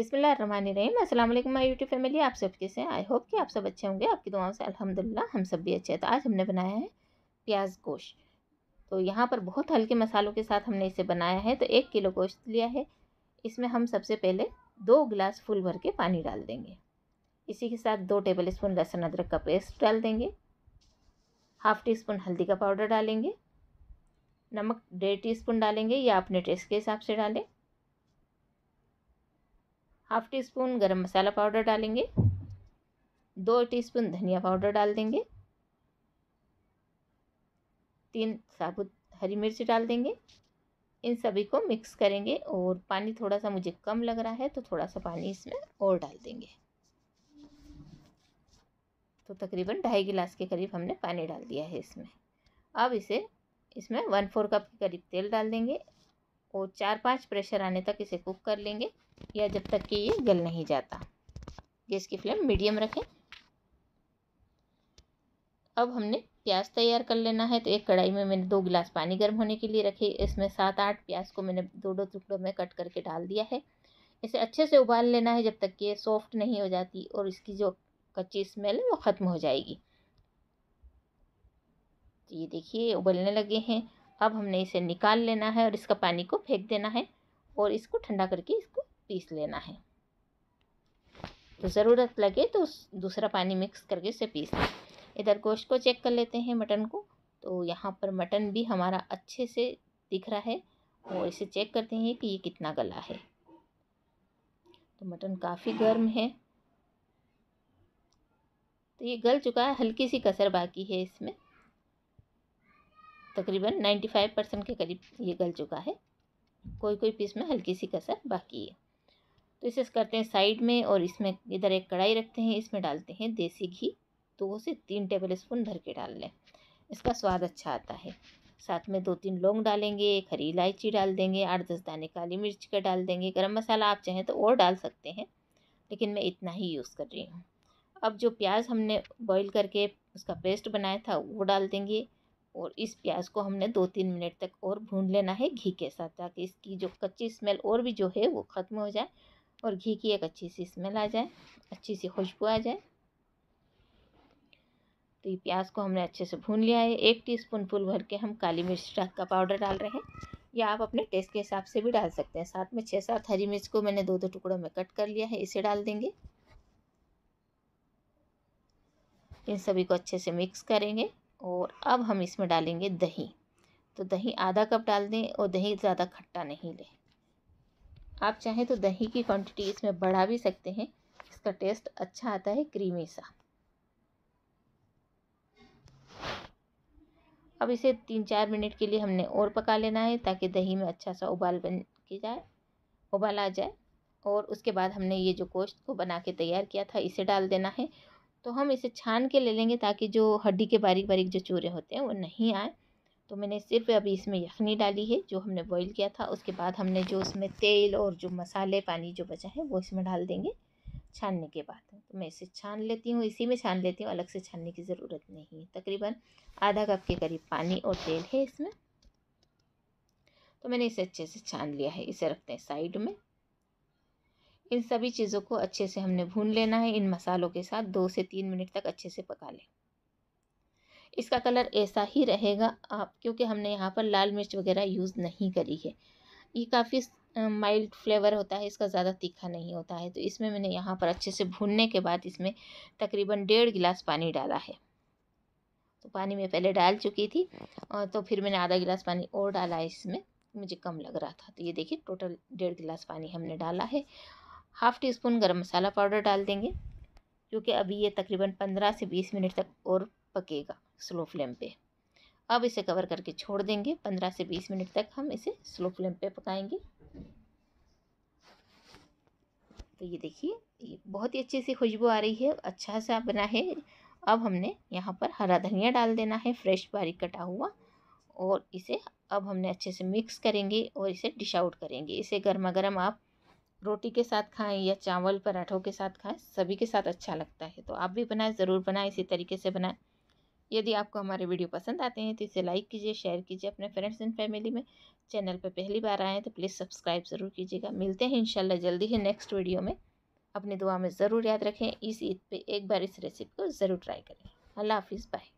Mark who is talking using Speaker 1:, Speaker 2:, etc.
Speaker 1: बिसमीम असल my YouTube family आप सब कैसे हैं आई होप कि आप सब अच्छे होंगे आपकी दुआओं से अल्हम्दुलिल्लाह हम सब भी अच्छे हैं तो आज हमने बनाया है प्याज गोश्त तो यहाँ पर बहुत हल्के मसालों के साथ हमने इसे बनाया है तो एक किलो गोश्त लिया है इसमें हम सबसे पहले दो गिलास फुल भर के पानी डाल देंगे इसी के साथ दो टेबल स्पून लहसुन अदरक का पेस्ट डाल देंगे हाफ़ टी स्पून हल्दी का पाउडर डालेंगे नमक डेढ़ टी स्पून डालेंगे या अपने टेस्ट के हिसाब से डालें हाफ टी स्पून गर्म मसाला पाउडर डालेंगे दो टीस्पून धनिया पाउडर डाल देंगे तीन साबुत हरी मिर्च डाल देंगे इन सभी को मिक्स करेंगे और पानी थोड़ा सा मुझे कम लग रहा है तो थोड़ा सा पानी इसमें और डाल देंगे तो तकरीबन ढाई गिलास के करीब हमने पानी डाल दिया है इसमें अब इसे इसमें वन फोर कप के करीब तेल डाल देंगे और चार पांच प्रेशर आने तक इसे कुक कर लेंगे या जब तक कि ये गल नहीं जाता गैस की फ्लेम मीडियम रखें अब हमने प्याज तैयार कर लेना है तो एक कढ़ाई में मैंने दो गिलास पानी गर्म होने के लिए रखे इसमें सात आठ प्याज को मैंने दो दो टुकड़ों में कट करके डाल दिया है इसे अच्छे से उबाल लेना है जब तक कि ये सॉफ्ट नहीं हो जाती और इसकी जो कच्ची स्मेल है वो ख़त्म हो जाएगी तो ये देखिए उबलने लगे हैं अब हमने इसे निकाल लेना है और इसका पानी को फेंक देना है और इसको ठंडा करके इसको पीस लेना है तो ज़रूरत लगे तो दूसरा पानी मिक्स करके उसे पीस लें इधर गोश्त को चेक कर लेते हैं मटन को तो यहाँ पर मटन भी हमारा अच्छे से दिख रहा है और इसे चेक करते हैं कि ये कितना गला है तो मटन काफ़ी गर्म है तो ये गल चुका है हल्की सी कसर बाकी है इसमें तकरीबन 95 परसेंट के करीब ये गल चुका है कोई कोई पीस में हल्की सी कसर बाकी है तो इसे करते हैं साइड में और इसमें इधर एक कढ़ाई रखते हैं इसमें डालते हैं देसी घी दो तो से तीन टेबल स्पून भर के डाल लें इसका स्वाद अच्छा आता है साथ में दो तीन लौंग डालेंगे एक हरी इलायची डाल देंगे आठ दस दाने काली मिर्च का डाल देंगे गरम मसाला आप चाहें तो और डाल सकते हैं लेकिन मैं इतना ही यूज़ कर रही हूँ अब जो प्याज हमने बॉईल करके उसका पेस्ट बनाया था वो डाल देंगे और इस प्याज को हमने दो तीन मिनट तक और भून लेना है घी के साथ ताकि इसकी जो कच्ची स्मेल और भी जो है वो ख़त्म हो जाए और घी की एक अच्छी सी स्मेल आ जाए अच्छी सी खुशबू आ जाए तो ये प्याज को हमने अच्छे से भून लिया है एक टीस्पून फुल भर के हम काली मिर्च का पाउडर डाल रहे हैं या आप अपने टेस्ट के हिसाब से भी डाल सकते हैं साथ में छः सात हरी मिर्च को मैंने दो दो टुकड़ों में कट कर लिया है इसे डाल देंगे इन सभी को अच्छे से मिक्स करेंगे और अब हम इसमें डालेंगे दही तो दही आधा कप डाल दें और दही ज़्यादा खट्टा नहीं लें आप चाहें तो दही की क्वांटिटी इसमें बढ़ा भी सकते हैं इसका टेस्ट अच्छा आता है क्रीमी सा अब इसे तीन चार मिनट के लिए हमने और पका लेना है ताकि दही में अच्छा सा उबाल बन के जाए उबाल आ जाए और उसके बाद हमने ये जो गोश्त को बना के तैयार किया था इसे डाल देना है तो हम इसे छान के ले लेंगे ताकि जो हड्डी के बारीक बारीक जो चूरे होते हैं वो नहीं आए तो मैंने सिर्फ अभी इसमें यखनी डाली है जो हमने बॉईल किया था उसके बाद हमने जो उसमें तेल और जो मसाले पानी जो बचा है वो इसमें डाल देंगे छानने के बाद तो मैं इसे छान लेती हूँ इसी में छान लेती हूँ अलग से छानने की ज़रूरत नहीं है तकरीबन आधा कप के करीब पानी और तेल है इसमें तो मैंने इसे अच्छे से छान लिया है इसे रखते हैं साइड में इन सभी चीज़ों को अच्छे से हमने भून लेना है इन मसालों के साथ दो से तीन मिनट तक अच्छे से पका लें इसका कलर ऐसा ही रहेगा आप क्योंकि हमने यहाँ पर लाल मिर्च वगैरह यूज़ नहीं करी है ये काफ़ी माइल्ड फ्लेवर होता है इसका ज़्यादा तीखा नहीं होता है तो इसमें मैंने यहाँ पर अच्छे से भूनने के बाद इसमें तकरीबन डेढ़ गिलास पानी डाला है तो पानी मैं पहले डाल चुकी थी तो फिर मैंने आधा गिलास पानी और डाला है इसमें मुझे कम लग रहा था तो ये देखिए टोटल डेढ़ गिलास पानी हमने डाला है हाफ़ टी स्पून गर्म मसाला पाउडर डाल देंगे जो कि अभी ये तकरीबन पंद्रह से बीस मिनट तक और पकेगा स्लो फ्लेम पे अब इसे कवर करके छोड़ देंगे पंद्रह से बीस मिनट तक हम इसे स्लो फ्लेम पे पकाएंगे तो ये देखिए ये बहुत ही अच्छी सी खुशबू आ रही है अच्छा सा बना है अब हमने यहाँ पर हरा धनिया डाल देना है फ्रेश बारीक कटा हुआ और इसे अब हमने अच्छे से मिक्स करेंगे और इसे डिश आउट करेंगे इसे गर्मा गर्म आप रोटी के साथ खाएं या चावल पराठों के साथ खाएं सभी के साथ अच्छा लगता है तो आप भी बनाएं ज़रूर बनाएं इसी तरीके से बनाएं यदि आपको हमारे वीडियो पसंद आते हैं तो इसे लाइक कीजिए शेयर कीजिए अपने फ्रेंड्स एंड फैमिली में चैनल पर पहली बार आएँ तो प्लीज़ सब्सक्राइब ज़रूर कीजिएगा मिलते हैं इंशाल्लाह जल्दी ही नेक्स्ट वीडियो में अपनी दुआ में ज़रूर याद रखें इस ईद पर एक बार इस रेसिपी को ज़रूर ट्राई करें अल्लाह हाफिज़ बाय